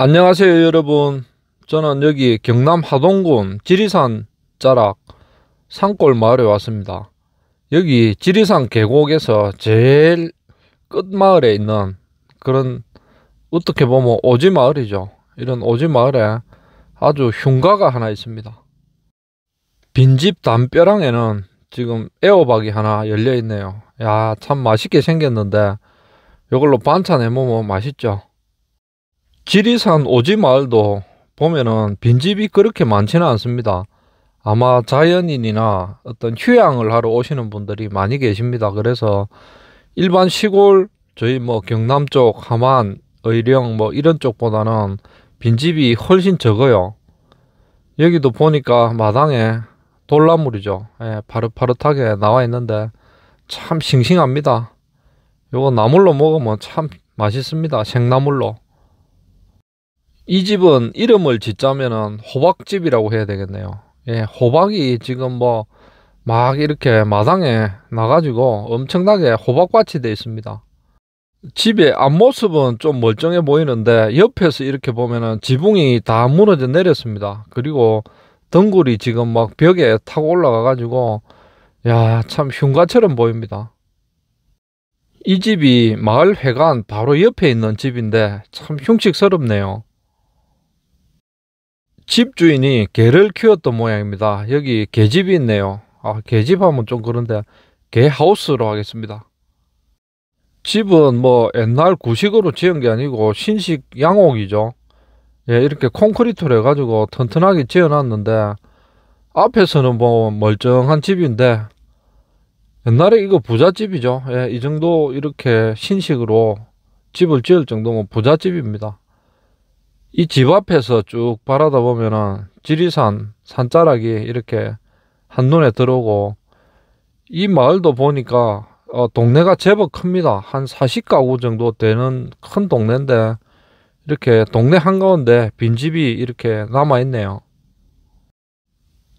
안녕하세요 여러분 저는 여기 경남 하동군 지리산 자락 산골 마을에 왔습니다 여기 지리산 계곡에서 제일 끝마을에 있는 그런 어떻게 보면 오지 마을이죠 이런 오지 마을에 아주 흉가가 하나 있습니다 빈집 담벼랑에는 지금 애호박이 하나 열려 있네요 야참 맛있게 생겼는데 이걸로 반찬 해먹으면 맛있죠 지리산 오지마을도 보면은 빈집이 그렇게 많지는 않습니다. 아마 자연인이나 어떤 휴양을 하러 오시는 분들이 많이 계십니다. 그래서 일반 시골 저희 뭐 경남 쪽 함안 의령 뭐 이런 쪽보다는 빈집이 훨씬 적어요. 여기도 보니까 마당에 돌나물이죠. 예, 파릇파릇하게 나와 있는데 참 싱싱합니다. 요거 나물로 먹으면 참 맛있습니다. 생나물로. 이 집은 이름을 짓자면은 호박집이라고 해야 되겠네요. 예, 호박이 지금 뭐 막 이렇게 마당에 나가지고 엄청나게 호박밭이 돼 있습니다. 집의 앞모습은 좀 멀쩡해 보이는데 옆에서 이렇게 보면은 지붕이 다 무너져 내렸습니다. 그리고 덩굴이 지금 막 벽에 타고 올라가 가지고 야참 흉가처럼 보입니다. 이 집이 마을 회관 바로 옆에 있는 집인데 참 흉측스럽네요. 집주인이 개를 키웠던 모양입니다. 여기 개집이 있네요. 아, 개집 하면 좀 그런데 개하우스로 하겠습니다. 집은 뭐 옛날 구식으로 지은 게 아니고 신식 양옥이죠. 예, 이렇게 콘크리트로 해가지고 튼튼하게 지어놨는데 앞에서는 뭐 멀쩡한 집인데 옛날에 이거 부잣집이죠. 예, 이 정도 이렇게 신식으로 집을 지을 정도면 부잣집입니다. 이집 앞에서 쭉 바라다 보면은 지리산 산자락이 이렇게 한눈에 들어오고 이 마을도 보니까 어, 동네가 제법 큽니다. 한 40가구 정도 되는 큰 동네인데 이렇게 동네 한가운데 빈집이 이렇게 남아있네요.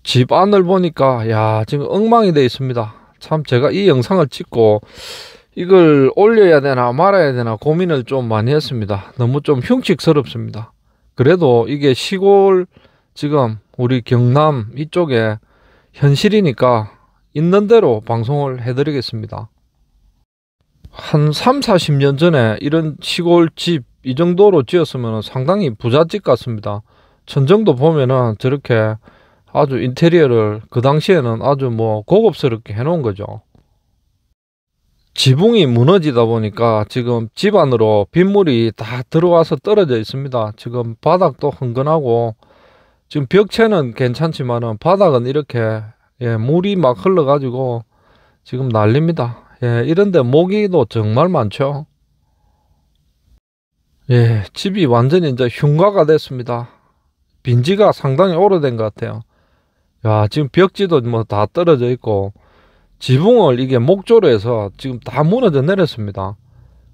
집 안을 보니까 야 지금 엉망이 되어 있습니다. 참 제가 이 영상을 찍고 이걸 올려야 되나 말아야 되나 고민을 좀 많이 했습니다. 너무 좀 흉측스럽습니다. 그래도 이게 시골 지금 우리 경남 이쪽에 현실이니까 있는 대로 방송을 해드리겠습니다. 한 3, 40년 전에 이런 시골집 이 정도로 지었으면 상당히 부잣집 같습니다. 천정도 보면은 저렇게 아주 인테리어를 그 당시에는 아주 뭐 고급스럽게 해놓은 거죠. 지붕이 무너지다 보니까 지금 집 안으로 빗물이 다 들어와서 떨어져 있습니다. 지금 바닥도 흥건하고 지금 벽체는 괜찮지만은 바닥은 이렇게 예, 물이 막 흘러가지고 지금 난립니다. 예, 이런데 모기도 정말 많죠. 예, 집이 완전히 이제 흉가가 됐습니다. 빈지가 상당히 오래된 것 같아요. 야, 지금 벽지도 뭐 다 떨어져 있고 지붕을 이게 목조로 해서 지금 다 무너져 내렸습니다.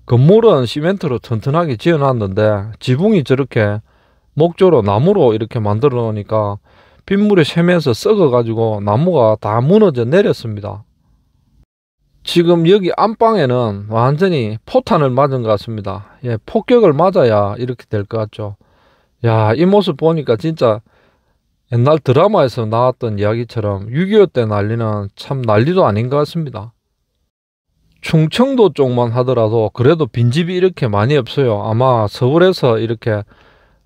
건물은 시멘트로 튼튼하게 지어놨는데 지붕이 저렇게 목조로 나무로 이렇게 만들어 놓으니까 빗물에 새면서 썩어가지고 나무가 다 무너져 내렸습니다. 지금 여기 안방에는 완전히 포탄을 맞은 것 같습니다. 예, 폭격을 맞아야 이렇게 될 것 같죠. 야, 이 모습 보니까 진짜 옛날 드라마에서 나왔던 이야기처럼 6.25 때 난리는 참 난리도 아닌 것 같습니다. 충청도 쪽만 하더라도 그래도 빈집이 이렇게 많이 없어요. 아마 서울에서 이렇게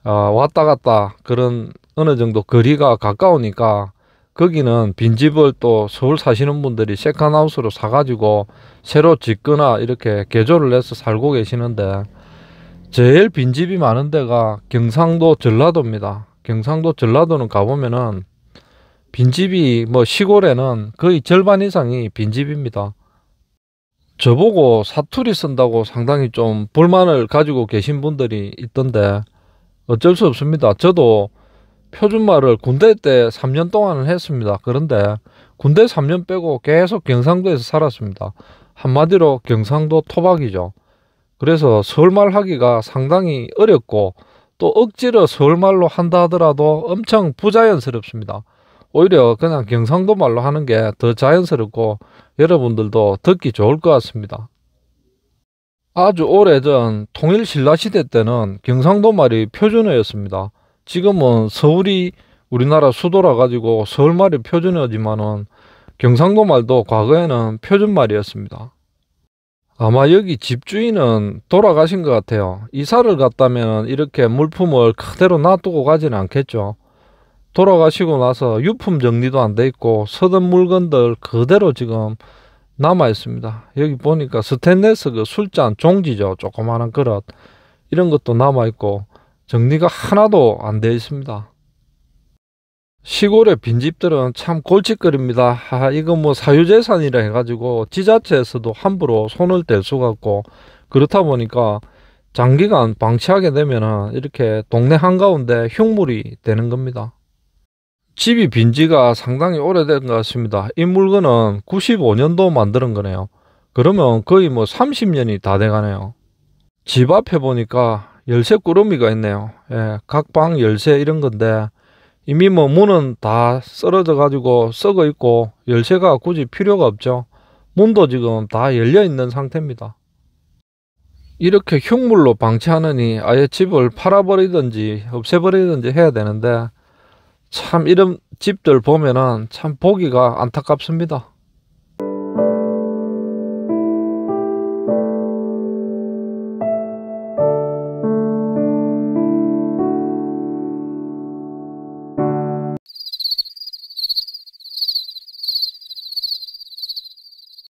어, 왔다 갔다 그런 어느 정도 거리가 가까우니까 거기는 빈집을 또 서울 사시는 분들이 세컨하우스로 사가지고 새로 짓거나 이렇게 개조를 해서 살고 계시는데 제일 빈집이 많은 데가 경상도 전라도입니다. 경상도 전라도는 가보면은 빈집이 뭐 시골에는 거의 절반 이상이 빈집입니다. 저보고 사투리 쓴다고 상당히 좀 불만을 가지고 계신 분들이 있던데 어쩔 수 없습니다. 저도 표준말을 군대 때 3년 동안은 했습니다. 그런데 군대 3년 빼고 계속 경상도에서 살았습니다. 한마디로 경상도 토박이죠. 그래서 서울말 하기가 상당히 어렵고 또 억지로 서울말로 한다 하더라도 엄청 부자연스럽습니다. 오히려 그냥 경상도 말로 하는 게 더 자연스럽고 여러분들도 듣기 좋을 것 같습니다. 아주 오래전 통일 신라시대 때는 경상도 말이 표준어였습니다. 지금은 서울이 우리나라 수도라 가지고 서울말이 표준어지만은 경상도 말도 과거에는 표준말이었습니다. 아마 여기 집주인은 돌아가신 것 같아요. 이사를 갔다면 이렇게 물품을 그대로 놔두고 가지는 않겠죠. 돌아가시고 나서 유품 정리도 안 돼 있고 서던 물건들 그대로 지금 남아 있습니다. 여기 보니까 스탠인레스그 술잔 종지죠. 조그마한 그릇 이런 것도 남아 있고 정리가 하나도 안 돼 있습니다. 시골의 빈집들은 참 골칫거립니다. 아, 이건 뭐 사유재산이라 해가지고 지자체에서도 함부로 손을 댈 수가 없고 그렇다 보니까 장기간 방치하게 되면 이렇게 동네 한가운데 흉물이 되는 겁니다. 집이 빈지가 상당히 오래된 것 같습니다. 이 물건은 95년도 만드는 거네요. 그러면 거의 뭐 30년이 다 돼가네요. 집 앞에 보니까 열쇠 꾸러미가 있네요. 예, 각방 열쇠 이런 건데 이미 뭐 문은 다 쓰러져 가지고 썩어 있고 열쇠가 굳이 필요가 없죠. 문도 지금 다 열려 있는 상태입니다. 이렇게 흉물로 방치하느니 아예 집을 팔아버리든지 없애버리든지 해야 되는데 참 이런 집들 보면은 참 보기가 안타깝습니다.